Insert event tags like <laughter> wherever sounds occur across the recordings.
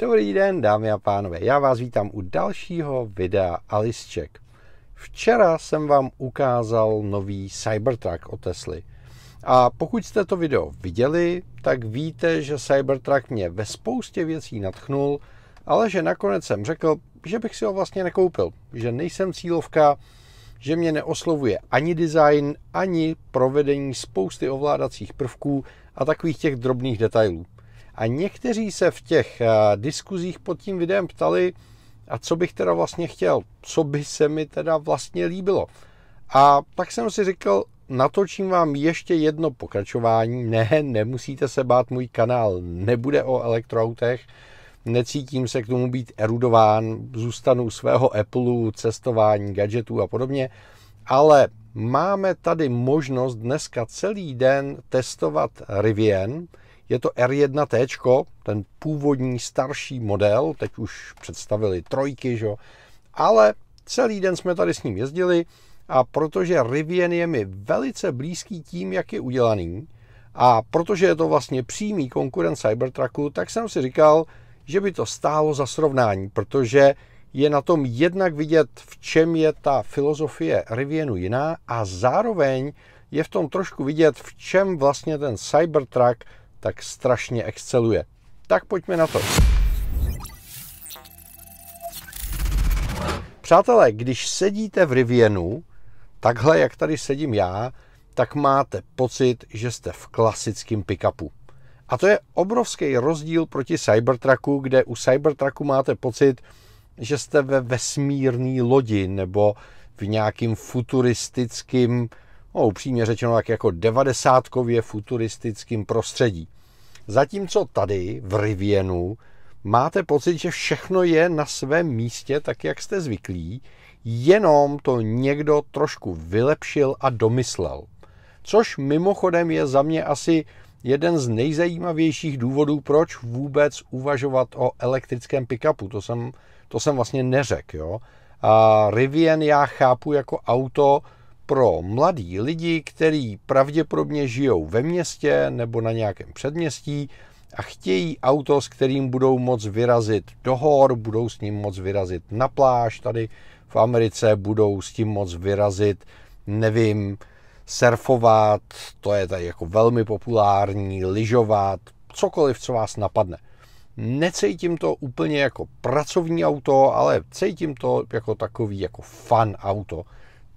Dobrý den, dámy a pánové. Já vás vítám u dalšího videa Alisček. Včera jsem vám ukázal nový Cybertruck od Tesly. A pokud jste to video viděli, tak víte, že Cybertruck mě ve spoustě věcí natchnul, ale že nakonec jsem řekl, že bych si ho vlastně nekoupil, že nejsem cílovka, že mě neoslovuje ani design, ani provedení spousty ovládacích prvků a takových těch drobných detailů. A někteří se v těch eh, diskuzích pod tím videem ptali, a co bych teda vlastně chtěl, co by se mi teda vlastně líbilo. A tak jsem si říkal, natočím vám ještě jedno pokračování. Ne, nemusíte se bát, můj kanál nebude o elektroautech. Necítím se k tomu být erudován, zůstanu svého Appleu, cestování, gadgetů a podobně. Ale máme tady možnost dneska celý den testovat Rivian, je to R1T, ten původní starší model, teď už představili trojky, že? ale celý den jsme tady s ním jezdili a protože Rivian je mi velice blízký tím, jak je udělaný a protože je to vlastně přímý konkurent Cybertrucku, tak jsem si říkal, že by to stálo za srovnání, protože je na tom jednak vidět, v čem je ta filozofie Rivianu jiná a zároveň je v tom trošku vidět, v čem vlastně ten Cybertruck tak strašně exceluje. Tak pojďme na to. Přátelé, když sedíte v Rivienu, takhle jak tady sedím já, tak máte pocit, že jste v klasickém pickupu. A to je obrovský rozdíl proti Cybertrucku, kde u Cybertrucku máte pocit, že jste ve vesmírné lodi nebo v nějakým futuristickým no, upřímně řečeno tak jako devadesátkově futuristickým prostředí. Zatímco tady v Rivienu máte pocit, že všechno je na svém místě tak, jak jste zvyklí, jenom to někdo trošku vylepšil a domyslel. Což mimochodem je za mě asi jeden z nejzajímavějších důvodů, proč vůbec uvažovat o elektrickém pickupu. To jsem, to jsem vlastně neřekl. Jo? Rivian já chápu jako auto, pro mladí lidi, kteří pravděpodobně žijou ve městě nebo na nějakém předměstí a chtějí auto, s kterým budou moc vyrazit do hor, budou s ním moc vyrazit na pláž tady v Americe, budou s tím moc vyrazit, nevím, surfovat, to je tady jako velmi populární, lyžovat, cokoliv, co vás napadne. Necítím to úplně jako pracovní auto, ale cítím to jako takový jako fun auto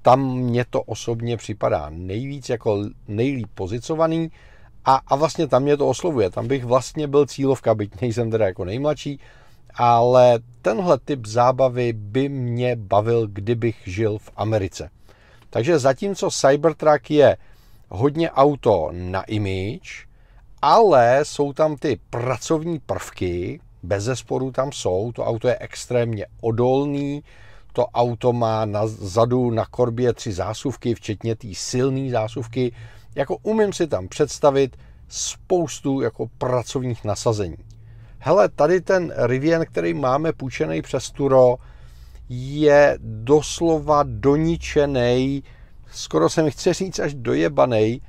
tam mě to osobně připadá nejvíc jako nejlíp pozicovaný a, a vlastně tam mě to oslovuje. Tam bych vlastně byl cílovka, byť nejsem teda jako nejmladší, ale tenhle typ zábavy by mě bavil, kdybych žil v Americe. Takže zatímco Cybertruck je hodně auto na image, ale jsou tam ty pracovní prvky, bez zesporu tam jsou, to auto je extrémně odolný, to auto má na zadu na korbě tři zásuvky, včetně té silné zásuvky. Jako umím si tam představit spoustu jako pracovních nasazení. Hele, tady ten Rivian, který máme půjčený přes Turo, je doslova doničený, skoro se mi chce říct až dojebanej,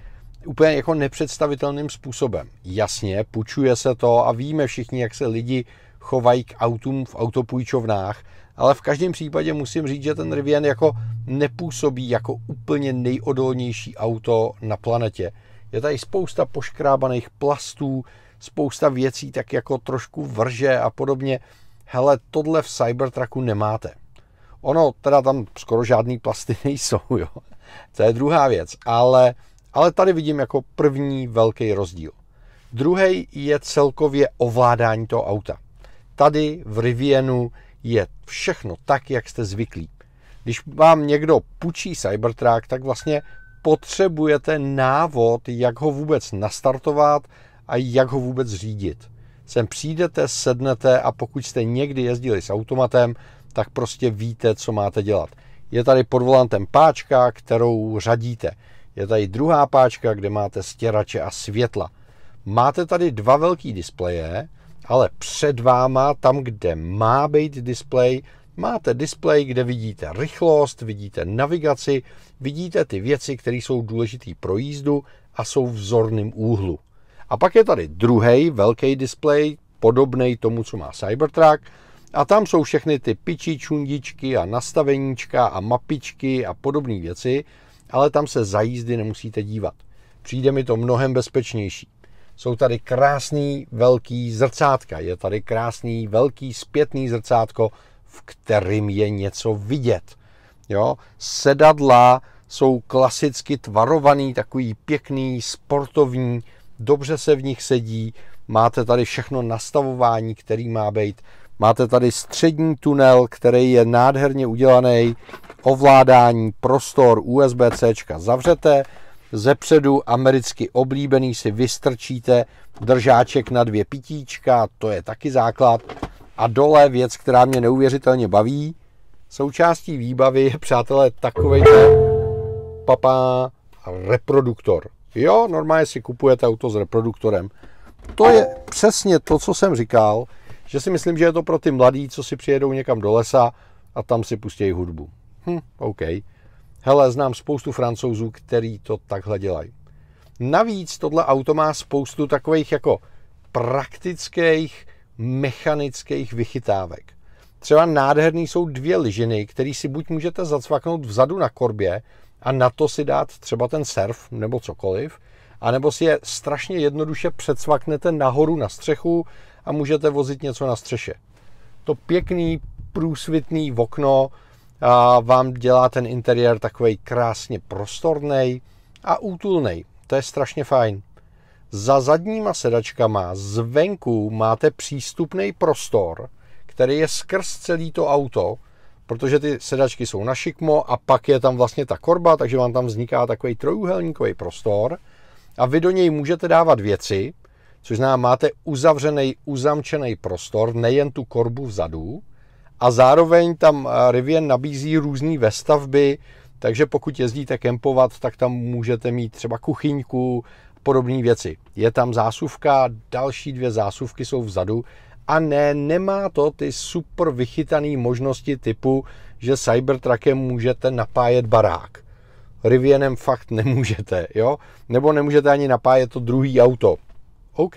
úplně jako nepředstavitelným způsobem. Jasně, půjčuje se to a víme všichni, jak se lidi chovají k autům v autopůjčovnách, ale v každém případě musím říct, že ten Rivian jako nepůsobí jako úplně nejodolnější auto na planetě. Je tady spousta poškrábaných plastů, spousta věcí tak jako trošku vrže a podobně. Hele, tohle v Cybertrucku nemáte. Ono, teda tam skoro žádný plasty <laughs> nejsou, jo. To je druhá věc, ale, ale tady vidím jako první velký rozdíl. Druhý je celkově ovládání toho auta. Tady v Rivienu je všechno tak, jak jste zvyklí. Když vám někdo půjčí Cybertruck, tak vlastně potřebujete návod, jak ho vůbec nastartovat a jak ho vůbec řídit. Sem přijdete, sednete a pokud jste někdy jezdili s automatem, tak prostě víte, co máte dělat. Je tady pod volantem páčka, kterou řadíte. Je tady druhá páčka, kde máte stěrače a světla. Máte tady dva velký displeje, ale před váma, tam, kde má být displej, máte displej, kde vidíte rychlost, vidíte navigaci, vidíte ty věci, které jsou důležité pro jízdu a jsou v vzorném úhlu. A pak je tady druhý velký displej, podobný tomu, co má Cybertruck, a tam jsou všechny ty piči, čundičky a nastaveníčka a mapičky a podobné věci, ale tam se za jízdy nemusíte dívat. Přijde mi to mnohem bezpečnější. Jsou tady krásný velký zrcátka. Je tady krásný velký zpětný zrcátko, v kterým je něco vidět. Jo? Sedadla jsou klasicky tvarovaný, takový pěkný, sportovní, dobře se v nich sedí, máte tady všechno nastavování, který má být. Máte tady střední tunel, který je nádherně udělaný, ovládání, prostor, USB-C zavřete, ze předu americky oblíbený si vystrčíte držáček na dvě pitíčka, to je taky základ. A dole věc, která mě neuvěřitelně baví, součástí výbavy je, přátelé, takovejte papá reproduktor. Jo, normálně si kupujete auto s reproduktorem. To je přesně to, co jsem říkal, že si myslím, že je to pro ty mladí, co si přijedou někam do lesa a tam si pustí hudbu. Hm, OK. Hele, znám spoustu francouzů, který to takhle dělají. Navíc tohle auto má spoustu takových jako praktických mechanických vychytávek. Třeba nádherný jsou dvě lyžiny, které si buď můžete zacvaknout vzadu na korbě a na to si dát třeba ten surf nebo cokoliv, anebo si je strašně jednoduše předsvaknete nahoru na střechu a můžete vozit něco na střeše. To pěkný průsvitný okno vám dělá ten interiér takový krásně prostorný a útulný. To je strašně fajn. Za zadníma sedačkama zvenku máte přístupný prostor, který je skrz celý to auto, protože ty sedačky jsou na šikmo a pak je tam vlastně ta korba, takže vám tam vzniká takový trojuhelníkový prostor a vy do něj můžete dávat věci, což znamená, máte uzavřený, uzamčený prostor, nejen tu korbu vzadu, a zároveň tam eh, Rivian nabízí různé vestavby, takže pokud jezdíte kempovat, tak tam můžete mít třeba kuchyňku, podobné věci. Je tam zásuvka, další dvě zásuvky jsou vzadu a ne, nemá to ty super vychytané možnosti typu, že Cybertruckem můžete napájet barák. Rivianem fakt nemůžete, jo? Nebo nemůžete ani napájet to druhý auto. OK,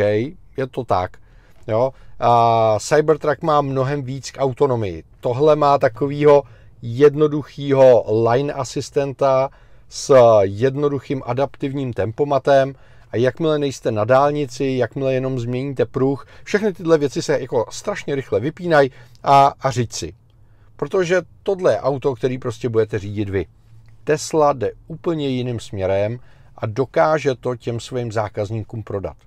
je to tak, jo? A Cybertruck má mnohem víc k autonomii. Tohle má takového jednoduchého line asistenta s jednoduchým adaptivním tempomatem a jakmile nejste na dálnici, jakmile jenom změníte pruh, všechny tyhle věci se jako strašně rychle vypínají a, a řiď si. Protože tohle je auto, který prostě budete řídit vy. Tesla jde úplně jiným směrem a dokáže to těm svým zákazníkům prodat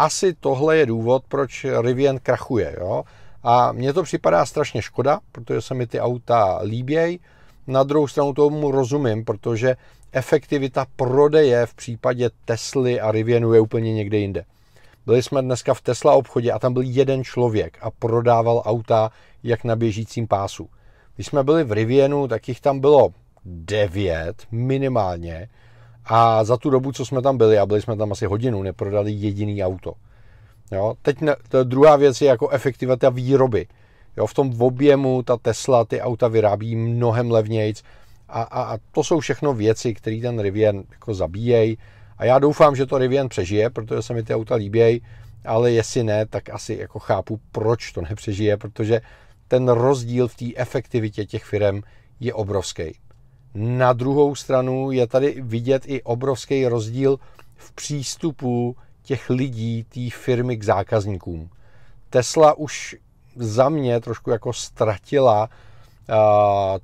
asi tohle je důvod, proč Rivian krachuje. Jo? A mně to připadá strašně škoda, protože se mi ty auta líbějí. Na druhou stranu tomu rozumím, protože efektivita prodeje v případě Tesly a Rivianu je úplně někde jinde. Byli jsme dneska v Tesla obchodě a tam byl jeden člověk a prodával auta jak na běžícím pásu. Když jsme byli v Rivianu, tak jich tam bylo devět minimálně a za tu dobu, co jsme tam byli, a byli jsme tam asi hodinu, neprodali jediný auto. Jo? Teď ne, to druhá věc je jako efektivita výroby. Jo? V tom objemu ta Tesla ty auta vyrábí mnohem levnějc a, a, a to jsou všechno věci, které ten Rivian jako zabíjejí. A já doufám, že to Rivian přežije, protože se mi ty auta líbějí, ale jestli ne, tak asi jako chápu, proč to nepřežije, protože ten rozdíl v té efektivitě těch firm je obrovský. Na druhou stranu je tady vidět i obrovský rozdíl v přístupu těch lidí, té firmy k zákazníkům. Tesla už za mě trošku jako ztratila uh,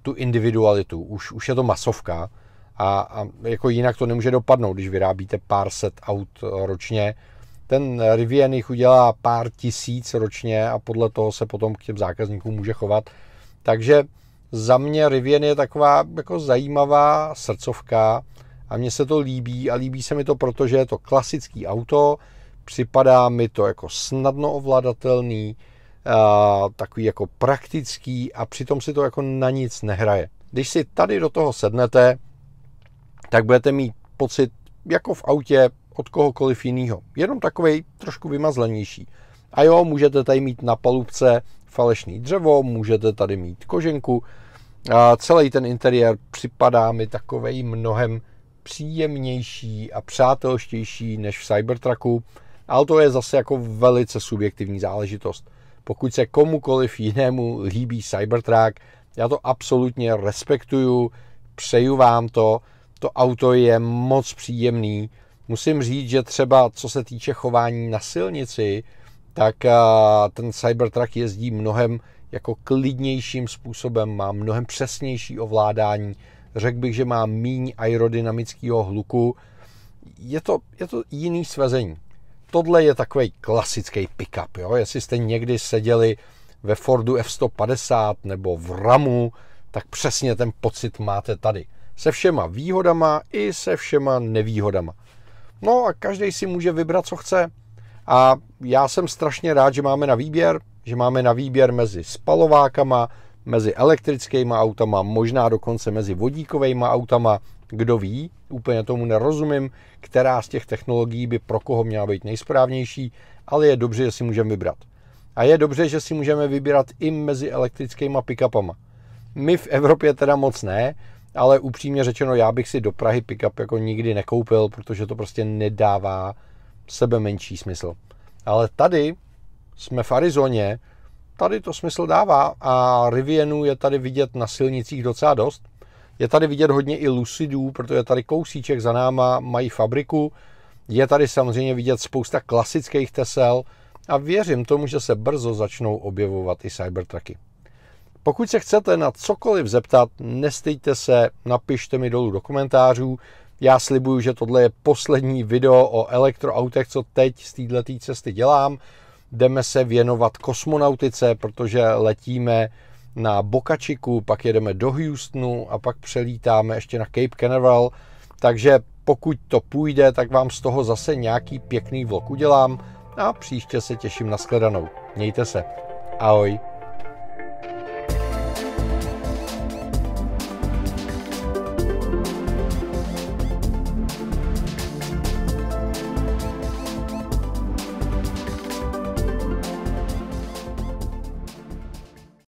tu individualitu. Už, už je to masovka a, a jako jinak to nemůže dopadnout, když vyrábíte pár set aut ročně. Ten Rivian jich udělá pár tisíc ročně a podle toho se potom k těm zákazníkům může chovat. Takže za mě Rivian je taková jako zajímavá srdcovka a mně se to líbí a líbí se mi to, protože je to klasický auto, připadá mi to jako snadno ovladatelný, takový jako praktický a přitom si to jako na nic nehraje. Když si tady do toho sednete, tak budete mít pocit jako v autě od kohokoliv jiného. Jenom takový trošku vymazlenější. A jo, můžete tady mít na palubce falešný dřevo, můžete tady mít koženku. A celý ten interiér připadá mi takovej mnohem příjemnější a přátelštější než v Cybertrucku, ale to je zase jako velice subjektivní záležitost. Pokud se komukoliv jinému líbí Cybertruck, já to absolutně respektuju, přeju vám to, to auto je moc příjemný. Musím říct, že třeba co se týče chování na silnici, tak ten Cybertruck jezdí mnohem jako klidnějším způsobem, má mnohem přesnější ovládání, řekl bych, že má míň aerodynamického hluku. Je to, je to jiný svezení. Tohle je takový klasický pickup. Jo? Jestli jste někdy seděli ve Fordu F-150 nebo v Ramu, tak přesně ten pocit máte tady. Se všema výhodama i se všema nevýhodama. No a každý si může vybrat, co chce. A já jsem strašně rád, že máme na výběr, že máme na výběr mezi spalovákama, mezi elektrickýma autama, možná dokonce mezi vodíkovými autama, kdo ví, úplně tomu nerozumím, která z těch technologií by pro koho měla být nejsprávnější, ale je dobře, že si můžeme vybrat. A je dobře, že si můžeme vybírat i mezi elektrickýma pickupama. My v Evropě teda moc ne, ale upřímně řečeno, já bych si do Prahy pickup jako nikdy nekoupil, protože to prostě nedává sebe menší smysl. Ale tady jsme v Arizoně, tady to smysl dává a Rivienu je tady vidět na silnicích docela dost. Je tady vidět hodně i lucidů, protože tady kousíček za náma mají fabriku. Je tady samozřejmě vidět spousta klasických tesel a věřím tomu, že se brzo začnou objevovat i cybertrucky. Pokud se chcete na cokoliv zeptat, nestejte se, napište mi dolů do komentářů, já slibuju, že tohle je poslední video o elektroautech, co teď z této cesty dělám. Jdeme se věnovat kosmonautice, protože letíme na Bokačiku, pak jedeme do Houstonu a pak přelítáme ještě na Cape Canaveral. Takže pokud to půjde, tak vám z toho zase nějaký pěkný vlog udělám a příště se těším na shledanou. Mějte se. Ahoj.